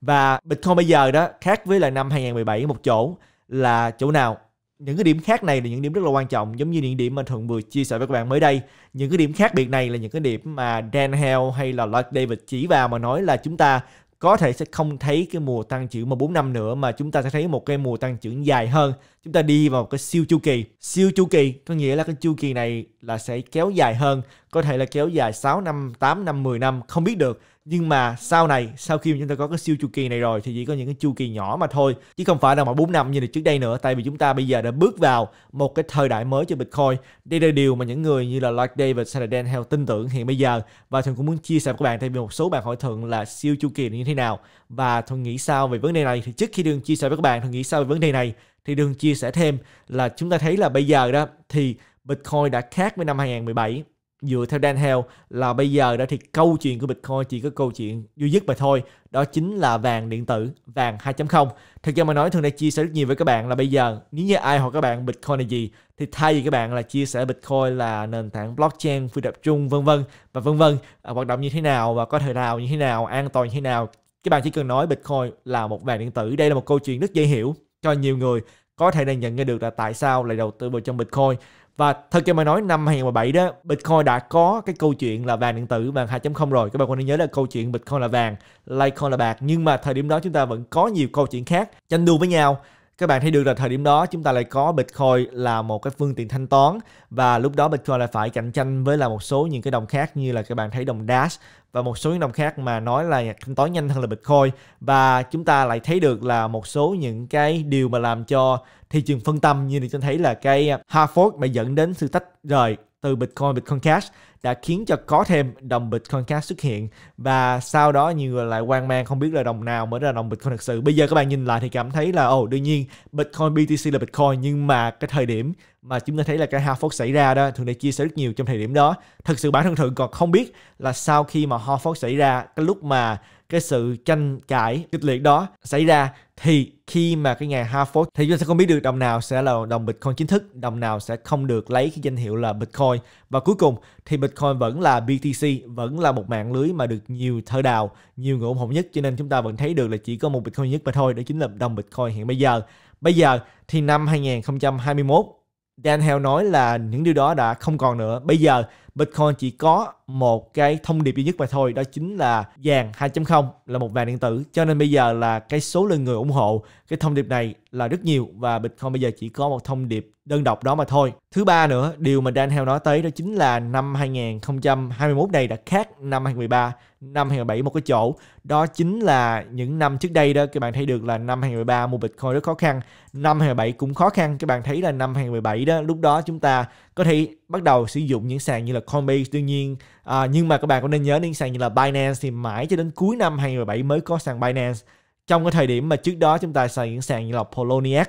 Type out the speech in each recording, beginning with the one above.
Và Bitcoin bây giờ đó khác với là năm 2017 một chỗ là chỗ nào? Những cái điểm khác này là những điểm rất là quan trọng giống như những điểm mà Thuận vừa chia sẻ với các bạn mới đây. Những cái điểm khác biệt này là những cái điểm mà Dan Hale hay là Lloyd David chỉ vào mà nói là chúng ta có thể sẽ không thấy cái mùa tăng trưởng mà 4 năm nữa mà chúng ta sẽ thấy một cái mùa tăng trưởng dài hơn. Chúng ta đi vào cái siêu chu kỳ. Siêu chu kỳ có nghĩa là cái chu kỳ này là sẽ kéo dài hơn, có thể là kéo dài 6 năm, 8 năm, 10 năm, không biết được nhưng mà sau này sau khi chúng ta có cái siêu chu kỳ này rồi thì chỉ có những cái chu kỳ nhỏ mà thôi chứ không phải là mà 4 năm như là trước đây nữa tại vì chúng ta bây giờ đã bước vào một cái thời đại mới cho Bitcoin đây là điều mà những người như là like David hay là Dan Hale tin tưởng hiện bây giờ và Thuận cũng muốn chia sẻ với các bạn tại vì một số bạn hỏi Thuận là siêu chu kỳ như thế nào và Thuận nghĩ sao về vấn đề này thì trước khi đường chia sẻ với các bạn Thuận nghĩ sao về vấn đề này thì đường chia sẻ thêm là chúng ta thấy là bây giờ đó thì Bitcoin đã khác với năm 2017 dựa theo Dan Hale là bây giờ đó thì câu chuyện của Bitcoin chỉ có câu chuyện duy nhất mà thôi đó chính là vàng điện tử vàng 2.0 thực ra mà nói thường đây chia sẻ rất nhiều với các bạn là bây giờ nếu như ai hỏi các bạn Bitcoin là gì thì thay vì các bạn là chia sẻ Bitcoin là nền tảng blockchain phi tập trung vân vân và vân vân à, hoạt động như thế nào và có thời nào như thế nào an toàn như thế nào các bạn chỉ cần nói Bitcoin là một vàng điện tử đây là một câu chuyện rất dễ hiểu cho nhiều người có thể là nhận ra được là tại sao lại đầu tư vào trong Bitcoin và thật ra mà nói năm 2017 đó Bitcoin đã có cái câu chuyện là vàng điện tử vàng 2.0 rồi. Các bạn quan nhớ là câu chuyện Bitcoin là vàng, Litecoin là bạc nhưng mà thời điểm đó chúng ta vẫn có nhiều câu chuyện khác tranh đua với nhau các bạn thấy được là thời điểm đó chúng ta lại có Bitcoin là một cái phương tiện thanh toán và lúc đó Bitcoin lại phải cạnh tranh với là một số những cái đồng khác như là các bạn thấy đồng Dash và một số những đồng khác mà nói là thanh toán nhanh hơn là Bitcoin và chúng ta lại thấy được là một số những cái điều mà làm cho thị trường phân tâm như chúng ta thấy là cái hard fork đã dẫn đến sự tách rời từ Bitcoin, Bitcoin Cash đã khiến cho có thêm đồng Bitcoin Cash xuất hiện và sau đó nhiều người lại quan mang không biết là đồng nào mới là đồng Bitcoin thật sự. Bây giờ các bạn nhìn lại thì cảm thấy là ồ oh, đương nhiên Bitcoin BTC là Bitcoin nhưng mà cái thời điểm mà chúng ta thấy là cái Harford xảy ra đó thường đã chia sẻ rất nhiều trong thời điểm đó. thực sự bản thân thượng còn không biết là sau khi mà Harford xảy ra cái lúc mà cái sự tranh cãi kịch liệt đó xảy ra thì khi mà cái ngày nhà Harvard thì chúng ta sẽ không biết được đồng nào sẽ là đồng Bitcoin chính thức, đồng nào sẽ không được lấy cái danh hiệu là Bitcoin. Và cuối cùng thì Bitcoin vẫn là BTC, vẫn là một mạng lưới mà được nhiều thợ đào, nhiều người ủng hộ nhất cho nên chúng ta vẫn thấy được là chỉ có một Bitcoin nhất mà thôi, đó chính là đồng Bitcoin hiện bây giờ. Bây giờ thì năm 2021 Dan Hale nói là những điều đó đã không còn nữa. Bây giờ Bitcoin chỉ có một cái thông điệp duy nhất mà thôi đó chính là vàng 2.0 là một vàng điện tử cho nên bây giờ là cái số lượng người ủng hộ cái thông điệp này là rất nhiều và Bitcoin bây giờ chỉ có một thông điệp đơn độc đó mà thôi. Thứ ba nữa, điều mà Dan Hale nói tới đó chính là năm 2021 này đã khác năm 2013, năm 2017 một cái chỗ. Đó chính là những năm trước đây đó các bạn thấy được là năm 2013 mua Bitcoin rất khó khăn, năm 2017 cũng khó khăn. Các bạn thấy là năm 2017 đó lúc đó chúng ta có thể bắt đầu sử dụng những sàn như là Coinbase đương nhiên à, nhưng mà các bạn cũng nên nhớ đến sàn như là Binance thì mãi cho đến cuối năm 2017 mới có sàn Binance trong cái thời điểm mà trước đó chúng ta xài những sàn như là Poloniex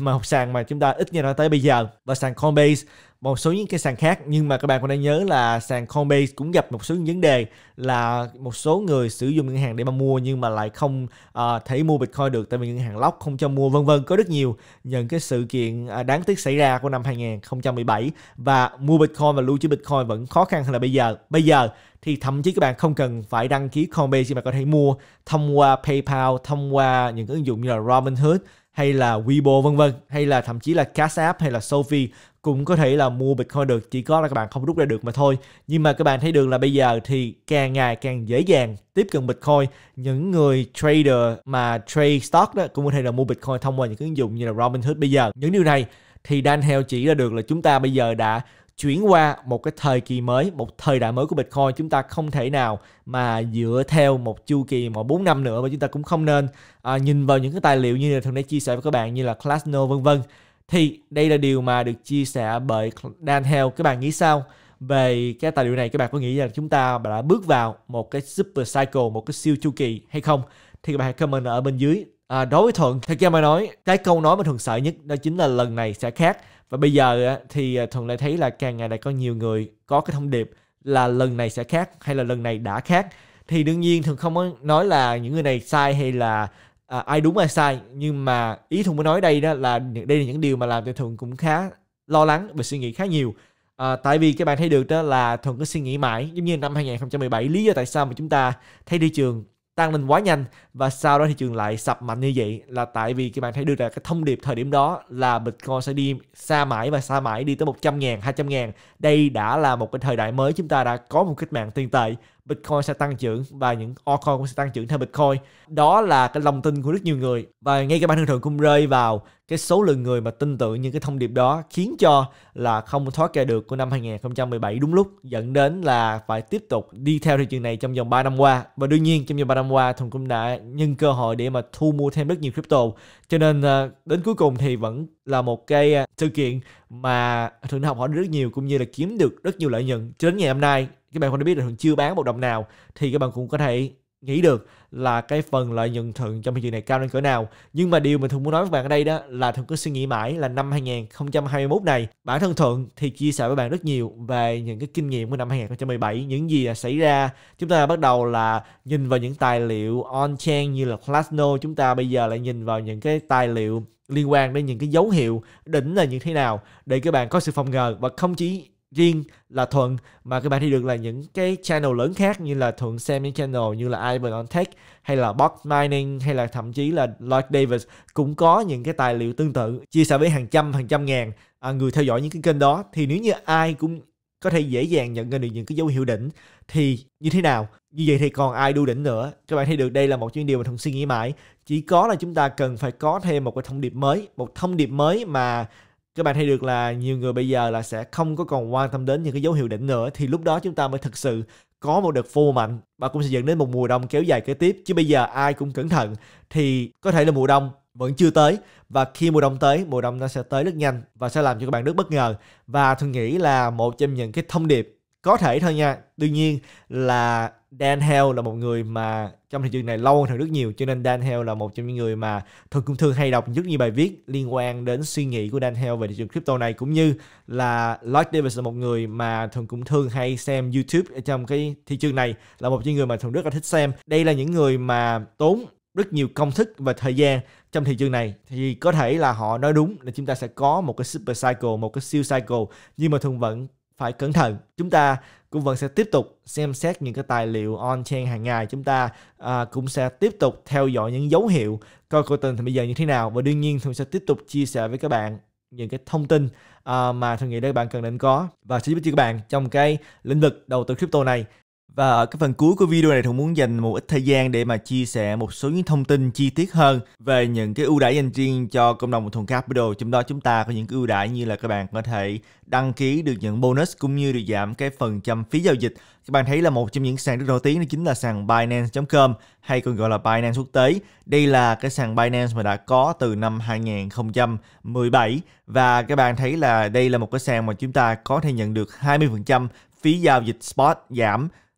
mà một sàn mà chúng ta ít nghe nói tới bây giờ và sàn Coinbase một số những cái sàn khác nhưng mà các bạn cũng đã nhớ là sàn Coinbase cũng gặp một số những vấn đề là một số người sử dụng ngân hàng để mà mua nhưng mà lại không uh, thể mua Bitcoin được tại vì ngân hàng lock không cho mua vân vân có rất nhiều những cái sự kiện ờ, đáng tiếc xảy ra của năm 2017 và mua Bitcoin và lưu trữ Bitcoin vẫn khó khăn hơn là bây giờ bây giờ thì thậm chí các bạn không cần phải đăng ký Coinbase mà có thể mua thông qua PayPal thông qua những ứng dụng như là Robinhood hay là Weibo vân vân hay là thậm chí là Cash App hay là Sophie cũng có thể là mua Bitcoin được chỉ có là các bạn không rút ra được mà thôi nhưng mà các bạn thấy được là bây giờ thì càng ngày càng dễ dàng tiếp cận Bitcoin những người trader mà trade stock đó cũng có thể là mua Bitcoin thông qua những ứng dụng như là Robinhood bây giờ những điều này thì Dan Hale chỉ ra được là chúng ta bây giờ đã chuyển qua một cái thời kỳ mới, một thời đại mới của Bitcoin chúng ta không thể nào mà dựa theo một chu kỳ mà 4 năm nữa và chúng ta cũng không nên à, nhìn vào những cái tài liệu như là thường đã chia sẻ với các bạn như là Classno vân vân thì đây là điều mà được chia sẻ bởi Dan Hell các bạn nghĩ sao về cái tài liệu này các bạn có nghĩ rằng chúng ta đã bước vào một cái super cycle một cái siêu chu kỳ hay không thì các bạn hãy comment ở bên dưới à, đối với thuận thì kia mà nói cái câu nói mà thuận sợ nhất đó chính là lần này sẽ khác và bây giờ thì à, thuận lại thấy là càng ngày lại có nhiều người có cái thông điệp là lần này sẽ khác hay là lần này đã khác thì đương nhiên thường không có nói là những người này sai hay là à, ai đúng ai sai nhưng mà ý thuận muốn nói đây đó là đây là những điều mà làm cho thuận cũng khá lo lắng và suy nghĩ khá nhiều à, tại vì các bạn thấy được đó là thuận có suy nghĩ mãi giống như năm 2017 lý do tại sao mà chúng ta thấy thị trường tăng lên quá nhanh và sau đó thị trường lại sập mạnh như vậy là tại vì các bạn thấy được là cái thông điệp thời điểm đó là Bitcoin sẽ đi xa mãi và xa mãi đi tới 100 ngàn, 200 ngàn. Đây đã là một cái thời đại mới chúng ta đã có một cách mạng tiền tệ Bitcoin sẽ tăng trưởng và những altcoin cũng sẽ tăng trưởng theo Bitcoin. Đó là cái lòng tin của rất nhiều người và ngay cả bản thân thường cũng rơi vào cái số lượng người mà tin tưởng những cái thông điệp đó khiến cho là không thoát ra được của năm 2017 đúng lúc dẫn đến là phải tiếp tục đi theo thị trường này trong vòng 3 năm qua và đương nhiên trong vòng 3 năm qua thùng cũng đã nhân cơ hội để mà thu mua thêm rất nhiều crypto cho nên ờ, đến cuối cùng thì vẫn là một cái ờ, sự kiện mà thượng học hỏi rất nhiều cũng như là kiếm được rất nhiều lợi nhuận cho đến ngày hôm nay các bạn không biết là thường chưa bán một đồng nào thì các bạn cũng có thể nghĩ được là cái phần lợi nhuận thuận trong thị trường này cao đến cỡ nào. Nhưng mà điều mình thường muốn nói với bạn ở đây đó là thường cứ suy nghĩ mãi là năm 2021 này, bản thân Thuận thì chia sẻ với bạn rất nhiều về những cái kinh nghiệm của năm 2017, những gì đã xảy ra. Chúng ta bắt đầu là nhìn vào những tài liệu on-chain như là Classno, chúng ta bây giờ lại nhìn vào những cái tài liệu liên quan đến những cái dấu hiệu đỉnh là như thế nào để các bạn có sự phòng ngờ và không chỉ riêng là thuận mà các bạn thì được là những cái channel lớn khác như là thuận xem những channel như là Ivan on Tech hay là Box Mining hay là thậm chí là Lloyd Davis cũng có những cái tài liệu tương tự chia sẻ với hàng trăm hàng trăm ngàn à, người theo dõi những cái kênh đó thì nếu như ai cũng có thể dễ dàng nhận ra được những cái dấu hiệu đỉnh thì như thế nào như vậy thì còn ai đu đỉnh nữa các bạn thấy được đây là một chuyên điều mà thông suy nghĩ mãi chỉ có là chúng ta cần phải có thêm một cái thông điệp mới một thông điệp mới mà các bạn thấy được là nhiều người bây giờ là sẽ không có còn quan tâm đến những cái dấu hiệu đỉnh nữa thì lúc đó chúng ta mới thực sự có một đợt phô mạnh và cũng sẽ dẫn đến một mùa đông kéo dài kế tiếp chứ bây giờ ai cũng cẩn thận thì có thể là mùa đông vẫn chưa tới và khi mùa đông tới mùa đông nó sẽ tới rất nhanh và sẽ làm cho các bạn rất bất ngờ và tôi nghĩ là một trong những cái thông điệp có thể thôi nha tuy nhiên là Dan Hale là một người mà trong thị trường này lâu hơn rất nhiều cho nên Dan Hale là một trong những người mà thường cũng thường hay đọc rất nhiều bài viết liên quan đến suy nghĩ của Dan Hale về thị trường crypto này cũng như là Lloyd Davis là một người mà thường cũng thường hay xem YouTube trong cái thị trường này là một trong những người mà thường rất là thích xem đây là những người mà tốn rất nhiều công thức và thời gian trong thị trường này thì có thể là họ nói đúng là chúng ta sẽ có một cái super cycle, một cái siêu cycle nhưng mà thường vẫn phải cẩn thận chúng ta cũng vẫn sẽ tiếp tục xem xét những cái tài liệu on chain hàng ngày chúng ta à, cũng sẽ tiếp tục theo dõi những dấu hiệu coi cô tình thì bây giờ như thế nào và đương nhiên tôi sẽ tiếp tục chia sẻ với các bạn những cái thông tin uh, mà tôi nghĩ là các bạn cần nên có và sẽ giúp cho các bạn trong cái lĩnh vực đầu tư crypto này và ở cái phần cuối của video này Thuận muốn dành một ít thời gian để mà chia sẻ một số những thông tin chi tiết hơn về những cái ưu đãi dành riêng cho cộng đồng thùng Capital. Trong đó chúng ta có những cái ưu đãi như là các bạn có thể đăng ký được những bonus cũng như được giảm cái phần trăm phí giao dịch. Các bạn thấy là một trong những sàn rất nổi tiếng đó chính là sàn Binance.com hay còn gọi là Binance quốc tế. Đây là cái sàn Binance mà đã có từ năm 2017 và các bạn thấy là đây là một cái sàn mà chúng ta có thể nhận được 20% phí giao dịch spot giảm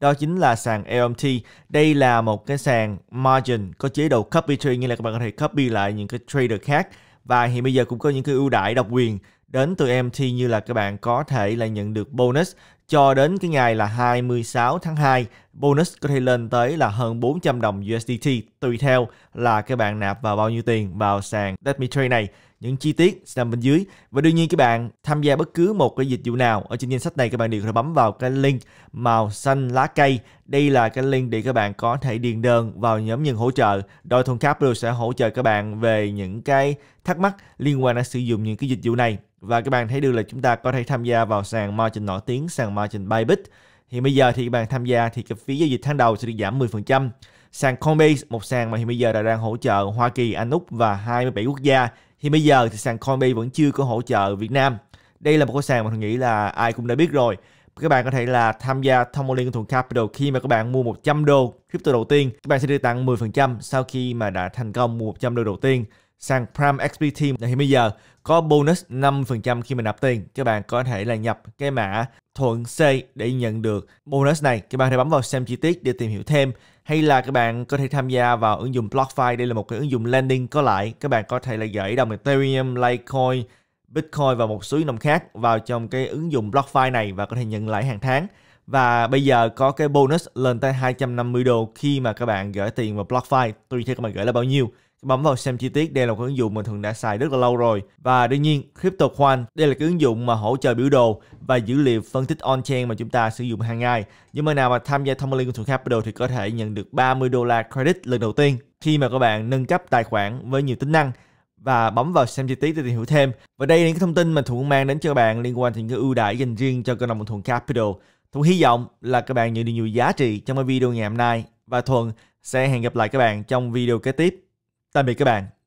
đó chính là sàn LMT. Đây là một cái sàn margin có chế độ copy trade, như là các bạn có thể copy lại những cái trader khác. Và hiện bây giờ cũng có những cái ưu đãi độc quyền đến từ MT như là các bạn có thể là nhận được bonus cho đến cái ngày là 26 tháng 2, bonus có thể lên tới là hơn 400 đồng USDT tùy theo là các bạn nạp vào bao nhiêu tiền vào sàn Let này. Những chi tiết sẽ nằm bên dưới. Và đương nhiên các bạn tham gia bất cứ một cái dịch vụ nào ở trên danh sách này các bạn đều có thể bấm vào cái link màu xanh lá cây. Đây là cái link để các bạn có thể điền đơn vào nhóm nhân hỗ trợ. Đôi thôn Capital sẽ hỗ trợ các bạn về những cái thắc mắc liên quan đến sử dụng những cái dịch vụ này. Và các bạn thấy được là chúng ta có thể tham gia vào sàn margin nổi tiếng, sàn margin bybit thì bây giờ thì các bạn tham gia thì cái phí giao dịch tháng đầu sẽ được giảm 10%. Sàn Coinbase, một sàn mà hiện bây giờ đã đang hỗ trợ Hoa Kỳ, Anh Úc và 27 quốc gia. thì bây giờ thì sàn Coinbase vẫn chưa có hỗ trợ Việt Nam. Đây là một cái sàn mà tôi nghĩ là ai cũng đã biết rồi. Các bạn có thể là tham gia thông qua liên thuận Capital khi mà các bạn mua 100 đô crypto đầu tiên, các bạn sẽ được tặng 10% sau khi mà đã thành công mua 100 đô đầu tiên sang Prime XP XBT thì bây giờ có bonus 5% khi mình nạp tiền. Các bạn có thể là nhập cái mã thuận C để nhận được bonus này. Các bạn thể bấm vào xem chi tiết để tìm hiểu thêm hay là các bạn có thể tham gia vào ứng dụng BlockFi. Đây là một cái ứng dụng lending có lãi. Các bạn có thể là gửi đồng Ethereum, Litecoin, Bitcoin và một số đồng khác vào trong cái ứng dụng BlockFi này và có thể nhận lãi hàng tháng. Và bây giờ có cái bonus lên tới 250 đô khi mà các bạn gửi tiền vào BlockFi. Tùy theo các bạn gửi là bao nhiêu Bấm vào xem chi tiết, đây là một ứng dụng mình thường đã xài rất là lâu rồi. Và đương nhiên, CryptoQuant đây là cái ứng dụng mà hỗ trợ biểu đồ và dữ liệu phân tích on-chain mà chúng ta sử dụng hàng ngày. Những bạn nào mà tham gia thông linh của Capital thì có thể nhận được 30 đô la credit lần đầu tiên khi mà các bạn nâng cấp tài khoản với nhiều tính năng và bấm vào xem chi tiết để tìm hiểu thêm. Và đây là những thông tin mà Thuận mang đến cho các bạn liên quan đến những cái ưu đãi dành riêng cho cộng đồng Thuận Capital. Thuận hy vọng là các bạn nhận được nhiều giá trị trong cái video ngày hôm nay và Thuận sẽ hẹn gặp lại các bạn trong video kế tiếp. Tạm biệt các bạn.